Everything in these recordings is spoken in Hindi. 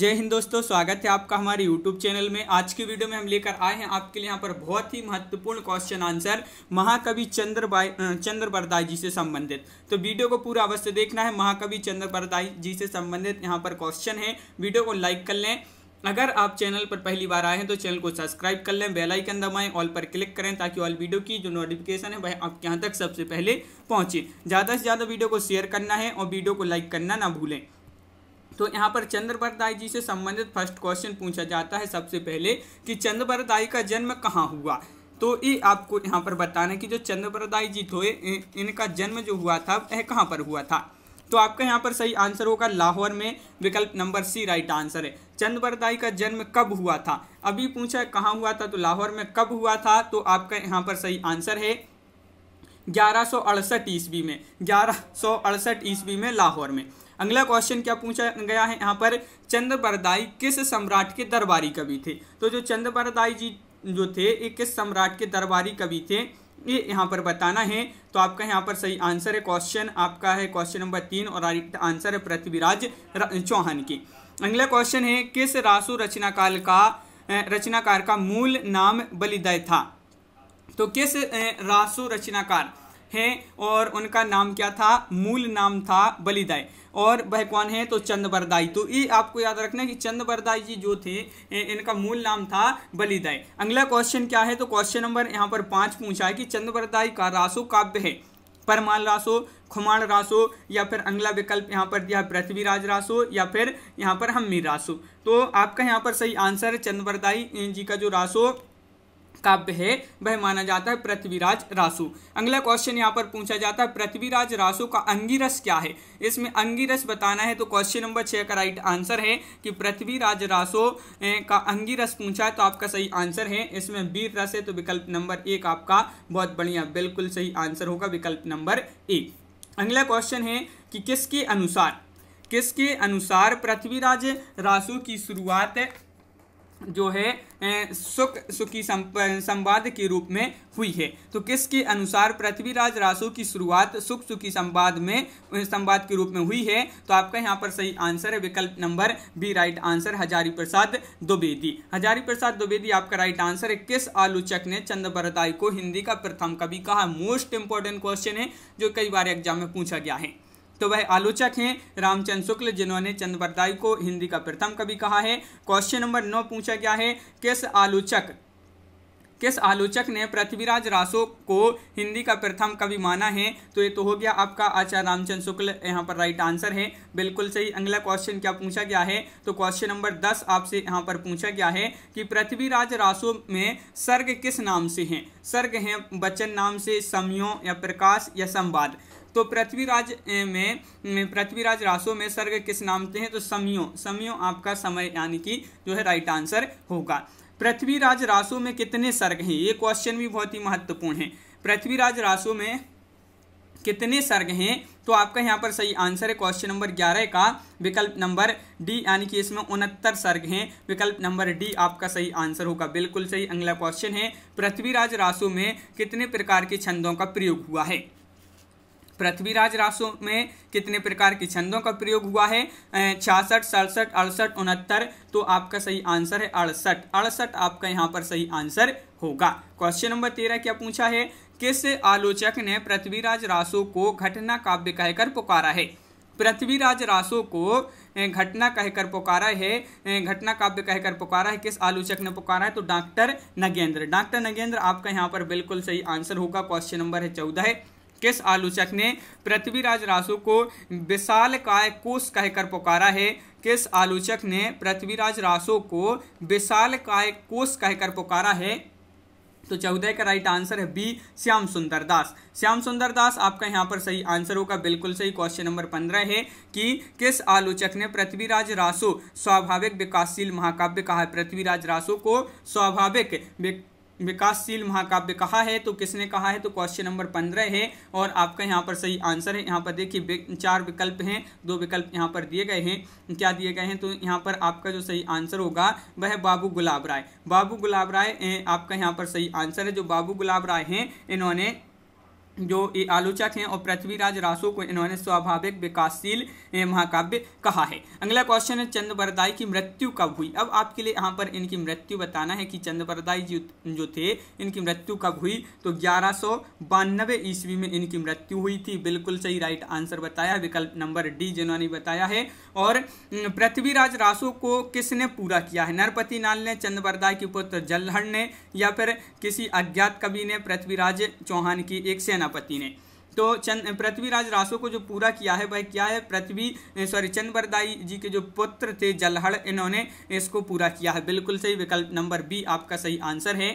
जय हिंद दोस्तों स्वागत है आपका हमारे YouTube चैनल में आज की वीडियो में हम लेकर आए हैं आपके लिए यहाँ पर बहुत ही महत्वपूर्ण क्वेश्चन आंसर महाकवि चंद्र चंद्र बरदाई जी से संबंधित तो वीडियो को पूरा अवश्य देखना है महाकवि चंद्र बरदाई जी से संबंधित यहाँ पर क्वेश्चन है वीडियो को लाइक कर लें अगर आप चैनल पर पहली बार आए हैं तो चैनल को सब्सक्राइब कर लें बेल आइकन दबाएं ऑल पर क्लिक करें ताकि ऑल वीडियो की जो नोटिफिकेशन है वह आपके यहाँ तक सबसे पहले पहुंचे ज़्यादा से ज़्यादा वीडियो को शेयर करना है और वीडियो को लाइक करना ना भूलें तो यहाँ पर दाई जी से संबंधित फर्स्ट क्वेश्चन पूछा जाता है सबसे पहले कि दाई का जन्म कहाँ हुआ तो ये आपको यहाँ पर बताना है कि जो दाई जी थे इनका जन्म जो हुआ था वह कहाँ पर हुआ था तो आपका यहाँ पर सही आंसर होगा लाहौर में विकल्प नंबर सी राइट आंसर है दाई का जन्म कब हुआ था अभी पूछा है कहाँ हुआ था तो लाहौर में कब हुआ था तो आपका यहाँ पर सही आंसर है ग्यारह ईस्वी में ग्यारह ईस्वी में लाहौर में अगला क्वेश्चन क्या पूछा गया है यहाँ पर चंद्रबरदाई किस सम्राट के दरबारी कवि थे तो जो चंद्रबरदाई जी जो थे ये किस सम्राट के दरबारी कवि थे ये यहाँ पर बताना है तो आपका यहाँ पर सही आंसर है क्वेश्चन आपका है क्वेश्चन नंबर तीन और आंसर है पृथ्वीराज चौहान की अगला क्वेश्चन है किस रासो रचनाकाल का रचनाकार का मूल नाम बलिदय था तो किस रासो रचनाकार हैं और उनका नाम क्या था मूल नाम था बलिदाय और वह कौन है तो चंदबरदाई तो ये आपको याद रखना है कि चंदबरदाई जी जो थे इनका मूल नाम था बलिदाय अगला क्वेश्चन क्या है तो क्वेश्चन नंबर यहाँ पर पाँच पूछा है कि चंदबरदाई का रासो काव्य है परमाल रासो खुमाण रासो या फिर अगला विकल्प यहाँ पर दिया पृथ्वीराज रासो या फिर यहाँ पर हम्मी रासो तो आपका यहाँ पर सही आंसर है चंद्रवरदाई जी का जो रासो काव्य है वह माना जाता है पृथ्वीराज रासु अगला क्वेश्चन यहाँ पर पूछा जाता है पृथ्वीराज रासु का अंगिरस क्या है इसमें अंगिरस बताना है तो क्वेश्चन नंबर छः का राइट आंसर है कि पृथ्वीराज रासो का अंगिरस पूछा है तो आपका सही आंसर है इसमें वीर रस है तो विकल्प नंबर एक आपका बहुत बढ़िया बिल्कुल सही आंसर होगा विकल्प नंबर एक अगला क्वेश्चन है कि किसके अनुसार किसके अनुसार पृथ्वीराज रासू की शुरुआत जो है सुख सुखी संवाद के रूप में हुई है तो किसके अनुसार पृथ्वीराज रासो की शुरुआत सुख सुखी संवाद में संवाद के रूप में हुई है तो आपका यहाँ पर सही आंसर है विकल्प number B right answer Hazari Prasad Dwivedi Hazari Prasad Dwivedi आपका राइट आंसर है किस आलोचक ने चंद्रभरदाई को हिंदी का प्रथम कवि कहा मोस्ट इंपॉर्टेंट क्वेश्चन है जो कई बार एग्जाम में पूछा गया है तो वह आलोचक हैं रामचंद्र शुक्ल जिन्होंने चंद्रवरदाई को हिंदी का प्रथम कवि कहा है क्वेश्चन नंबर नौ पूछा गया है किस आलोचक किस आलोचक ने पृथ्वीराज रासो को हिंदी का प्रथम कवि माना है तो ये तो हो गया आपका आचार्य रामचंद्र शुक्ल यहाँ पर राइट आंसर है बिल्कुल सही अगला क्वेश्चन क्या पूछा गया है तो क्वेश्चन नंबर दस आपसे यहाँ पर पूछा गया है कि पृथ्वीराज रासो में सर्ग किस नाम से हैं सर्ग हैं बच्चन नाम से समयों या प्रकाश या संवाद तो पृथ्वीराज में पृथ्वीराज रासो में सर्ग किस नाम से हैं तो समयों समयों आपका समय यानी कि जो है राइट आंसर होगा पृथ्वीराज रासो में कितने सर्ग हैं ये क्वेश्चन भी बहुत ही महत्वपूर्ण है पृथ्वीराज रासो में कितने सर्ग हैं तो आपका यहाँ पर सही आंसर है क्वेश्चन नंबर ग्यारह का विकल्प नंबर डी यानी कि इसमें उनहत्तर सर्ग हैं विकल्प नंबर डी आपका सही आंसर होगा बिल्कुल सही अगला क्वेश्चन है पृथ्वीराज राशो में कितने प्रकार के छंदों का प्रयोग हुआ है पृथ्वीराज रासों में कितने प्रकार के छंदों का प्रयोग हुआ है छियासठ सड़सठ अड़सठ उनहत्तर तो आपका सही आंसर है अड़सठ अड़सठ आपका यहाँ पर सही आंसर होगा क्वेश्चन नंबर तेरह क्या पूछा है किस आलोचक ने पृथ्वीराज रासो को घटना काव्य कहकर पुकारा है पृथ्वीराज रासो को घटना कहकर पुकारा है घटना काव्य कहकर पुकारा है किस आलोचक ने पुकारा है तो डॉक्टर नगेंद्र डॉक्टर नगेंद्र आपका यहाँ पर बिल्कुल सही आंसर होगा क्वेश्चन नंबर है चौदह है किस आलोचक ने पृथ्वीराज रासू को विशाल काय कोष कहकर पुकारा है किस आलोचक ने पृथ्वीराज रासो को विशाल काय कोष कहकर पुकारा है तो चौदह का राइट आंसर है बी श्याम सुंदर दास श्याम सुंदर दास आपका यहाँ पर सही आंसर होगा बिल्कुल सही क्वेश्चन नंबर पंद्रह है कि किस आलोचक ने पृथ्वीराज रासो स्वाभाविक विकासशील महाकाव्य कहा है पृथ्वीराज रासो को स्वाभाविक विकासशील महाकाव्य कहा है तो किसने कहा है तो क्वेश्चन नंबर पंद्रह है और आपका यहाँ पर सही आंसर है यहाँ पर देखिए चार विकल्प हैं दो विकल्प यहाँ पर दिए गए हैं क्या दिए गए हैं तो यहाँ पर आपका जो सही आंसर होगा वह बाबू गुलाब राय बाबू गुलाब राय आपका यहाँ पर सही आंसर है जो बाबू गुलाब राय हैं इन्होंने जो ये आलोचक हैं और पृथ्वीराज रासो को इन्होंने स्वाभाविक विकासशील महाकाव्य कहा है अगला क्वेश्चन है चंद्रवरदाई की मृत्यु कब हुई अब आपके लिए यहाँ पर इनकी मृत्यु बताना है कि चंद्रवरदाई जी जो थे इनकी मृत्यु कब हुई तो ग्यारह सौ बानबे ईस्वी में इनकी मृत्यु हुई थी बिल्कुल सही राइट आंसर बताया विकल्प नंबर डी जिन्होंने बताया है और पृथ्वीराज रासो को किसने पूरा किया है नरपति नाल ने चंद्रवरदाई के पुत्र जलहर ने या फिर किसी अज्ञात कवि ने पृथ्वीराज चौहान की एक सेना सेनापति ने तो चंद पृथ्वीराज रासो को जो पूरा किया है वह क्या है पृथ्वी सॉरी चंदबरदाई जी के जो पुत्र थे जलहड़ इन्होंने इसको पूरा किया है बिल्कुल सही विकल्प नंबर बी आपका सही आंसर है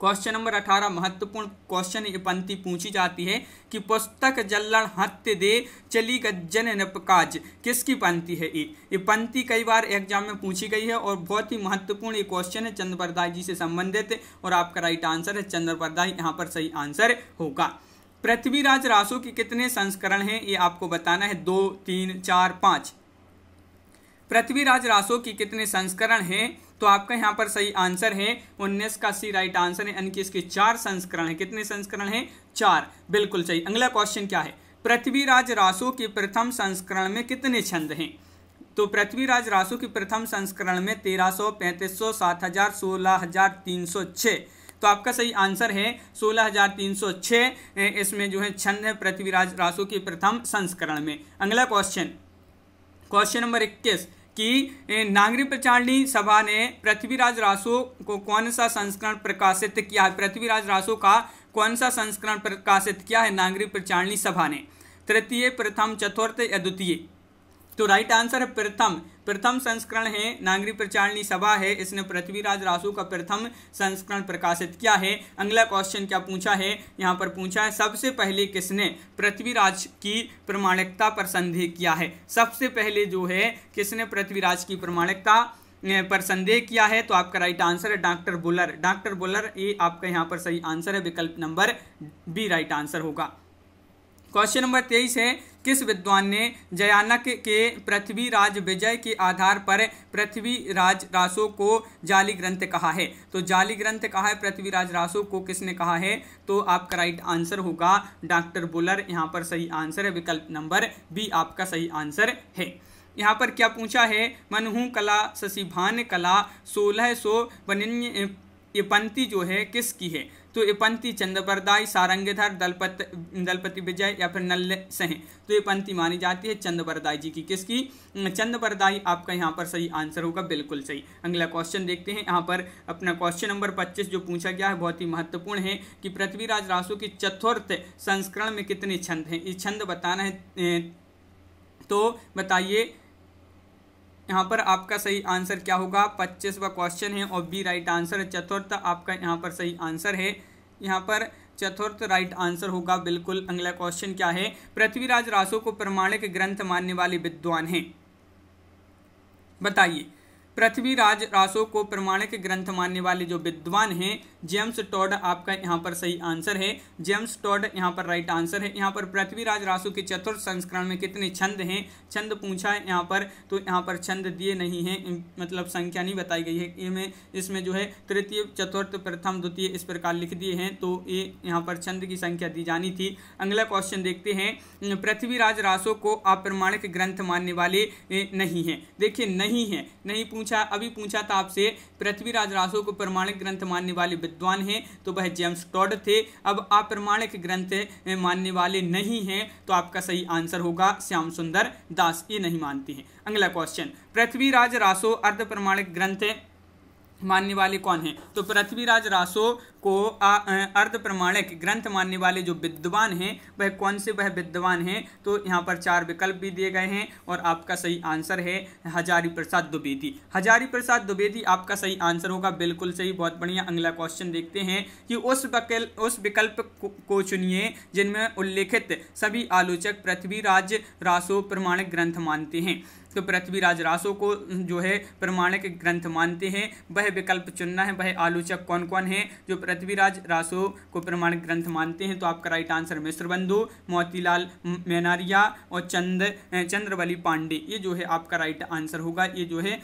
क्वेश्चन नंबर अठारह महत्वपूर्ण क्वेश्चन ये पंक्ति पूछी जाती है कि पुस्तक जल्लण हत्य दे चली गज्जन नपकाज किसकी पंक्ति है ये ये पंक्ति कई बार एग्जाम में पूछी गई है और बहुत ही महत्वपूर्ण ये क्वेश्चन है चंद्रप्रदाय जी से संबंधित और आपका राइट आंसर है चंद्रप्रदाय यहाँ पर सही आंसर होगा पृथ्वीराज रासो के कितने संस्करण हैं ये आपको बताना है दो तीन चार पाँच पृथ्वीराज रासो की कितने संस्करण हैं तो आपका यहाँ पर सही आंसर है उन्नीस का सी राइट आंसर है यानी कि इसके चार संस्करण है कितने संस्करण है चार बिल्कुल सही अगला क्वेश्चन क्या है पृथ्वीराज रासो के प्रथम संस्करण में कितने छंद हैं तो पृथ्वीराज रासो के प्रथम संस्करण में तेरह सौ पैंतीस सौ सात हजार सोलह हजार तीन सौ तो आपका सही आंसर है 16306 इसमें जो है छंद है पृथ्वीराज रासो के प्रथम संस्करण में अगला क्वेश्चन क्वेश्चन नंबर कि नागरी प्रचारणी सभा ने पृथ्वीराज रासो को कौन सा संस्करण प्रकाशित किया है पृथ्वीराज रासो का कौन सा संस्करण प्रकाशित किया है नागरी प्रचारणी सभा ने तृतीय प्रथम चतुर्थ या द्वितीय तो राइट आंसर है प्रथम प्रथम संस्करण है नागरी प्रचारणी सभा है इसने पृथ्वीराज रासू का प्रथम संस्करण प्रकाशित किया है अगला क्वेश्चन क्या पूछा है यहाँ पर पूछा है सबसे पहले किसने पृथ्वीराज की प्रमाणिकता पर संदेह किया है सबसे पहले जो है किसने पृथ्वीराज की प्रमाणिकता पर संदेह किया है तो आपका राइट आंसर है डॉक्टर बुलर डॉक्टर बुलर ये आपका यहाँ पर सही आंसर है विकल्प नंबर बी राइट आंसर होगा क्वेश्चन नंबर तेईस है किस विद्वान ने जयानक के पृथ्वीराज विजय के आधार पर पृथ्वीराज रासो को जाली ग्रंथ कहा है तो जाली ग्रंथ कहा है पृथ्वीराज रासो को किसने कहा है तो आपका राइट आंसर होगा डॉक्टर बुलर यहाँ पर सही आंसर है विकल्प नंबर बी आपका सही आंसर है यहाँ पर क्या पूछा है मनहू कला शशिभान कला सोलह सौ ये पंक्ति जो है किसकी है तो ये पंक्ति चंद्रप्रदाय सारंगधर दलपत दलपति विजय या फिर नल सह तो ये पंक्ति मानी जाती है चंद्रप्रदाय जी की किसकी चंद्रप्रदाय आपका यहाँ पर सही आंसर होगा बिल्कुल सही अगला क्वेश्चन देखते हैं यहाँ पर अपना क्वेश्चन नंबर पच्चीस जो पूछा गया है बहुत ही महत्वपूर्ण है कि पृथ्वीराज रासो के चतुर्थ संस्करण में कितने छंद हैं ये छंद बताना है तो बताइए यहाँ पर आपका सही आंसर क्या होगा पच्चीसवा क्वेश्चन है और बी राइट आंसर चतुर्थ आपका यहाँ पर सही आंसर है यहाँ पर चतुर्थ राइट आंसर होगा बिल्कुल अगला क्वेश्चन क्या है पृथ्वीराज रासो को प्रमाणिक ग्रंथ मानने वाले विद्वान हैं बताइए पृथ्वीराज रासो को प्रमाणिक ग्रंथ मानने वाले जो विद्वान हैं जेम्स टॉड आपका यहाँ पर सही आंसर है जेम्स टॉड यहाँ पर राइट आंसर है यहाँ पर पृथ्वीराज रासो के चतुर्थ संस्करण में कितने छंद हैं छंद पूछा है यहाँ पर तो यहाँ पर छंद दिए नहीं हैं मतलब संख्या नहीं बताई गई है इनमें इसमें जो है तृतीय चतुर्थ प्रथम द्वितीय इस प्रकार लिख दिए हैं तो ये यहाँ पर छंद की संख्या दी जानी थी अगला क्वेश्चन देखते हैं पृथ्वीराज रासो को अप्रमाणिक ग्रंथ मानने वाले नहीं है देखिए नहीं है नहीं पूछ पूछा अभी पूछा था आपसे पृथ्वीराज रासो को प्रमाणिक ग्रंथ मानने वाले विद्वान हैं तो वह जेम्स टॉड थे अब अप्रमाणिक ग्रंथ मानने वाले नहीं हैं तो आपका सही आंसर होगा श्याम सुंदर दास ये नहीं मानते हैं अगला क्वेश्चन पृथ्वीराज रासो अर्ध प्रमाणिक ग्रंथ मानने वाले कौन हैं तो पृथ्वीराज रासो को अर्ध प्रमाणिक ग्रंथ मानने वाले जो विद्वान हैं वह कौन से वह विद्वान हैं तो यहाँ पर चार विकल्प भी दिए गए हैं और आपका सही आंसर है हजारी प्रसाद द्विवेदी हजारी प्रसाद द्विवेदी आपका सही आंसर होगा बिल्कुल सही बहुत बढ़िया अगला क्वेश्चन देखते हैं कि उस वकल उस विकल्प को चुनिए जिनमें उल्लेखित सभी आलोचक पृथ्वीराज रासो प्रमाणिक ग्रंथ मानते हैं तो पृथ्वीराज रासो को जो है प्रमाणिक ग्रंथ मानते हैं वह विकल्प चुनना है वह आलोचक कौन कौन है जो पृथ्वीराज रासो को प्रमाणिक ग्रंथ मानते हैं तो आपका राइट आंसर मिश्र बंधु मोतीलाल मैनारिया और चंद चंद्रवली पांडे ये जो है आपका राइट आंसर होगा ये जो है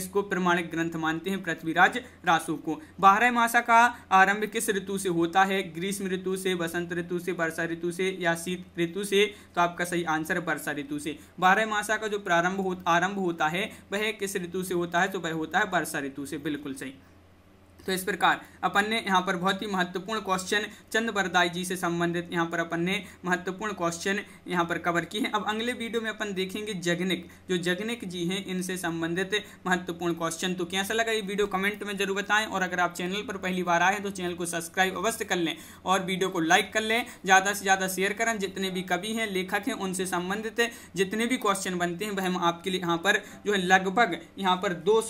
इसको प्रमाणिक ग्रंथ मानते हैं पृथ्वीराज रासो को बारह मासा का आरंभ किस ऋतु से होता है ग्रीष्म ऋतु से बसंत ऋतु से वर्षा ऋतु से या शीत ऋतु से तो आपका सही आंसर वर्षा ऋतु से बारह मासा का जो प्रारंभ होता आरंभ होता है वह किस ऋतु से होता है तो वह होता है वर्षा ऋतु से बिल्कुल सही तो इस प्रकार अपन ने यहाँ पर बहुत ही महत्वपूर्ण क्वेश्चन चंद बरदाई जी से संबंधित यहाँ पर अपन ने महत्वपूर्ण क्वेश्चन यहाँ पर कवर किए हैं अब अगले वीडियो में अपन देखेंगे जगनिक जो जगनिक जी हैं इनसे संबंधित महत्वपूर्ण क्वेश्चन तो कैसा लगा ये वीडियो कमेंट में जरूर बताएं और अगर आप चैनल पर पहली बार आए तो चैनल को सब्सक्राइब अवश्य कर लें और वीडियो को लाइक कर लें ज़्यादा से ज़्यादा शेयर करें जितने भी कवि हैं लेखक हैं उनसे संबंधित जितने भी क्वेश्चन बनते हैं वह हम आपके लिए यहाँ पर जो है लगभग यहाँ पर दो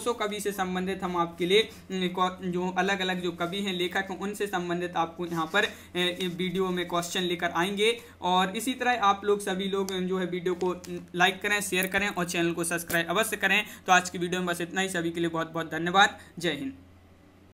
सौ कवि से संबंधित हम आपके लिए जो अलग अलग जो कवि हैं लेखक हैं उनसे संबंधित आपको यहाँ पर वीडियो में क्वेश्चन लेकर आएंगे और इसी तरह आप लोग सभी लोग जो है वीडियो को लाइक करें शेयर करें और चैनल को सब्सक्राइब अवश्य करें तो आज की वीडियो में बस इतना ही सभी के लिए बहुत बहुत धन्यवाद जय हिंद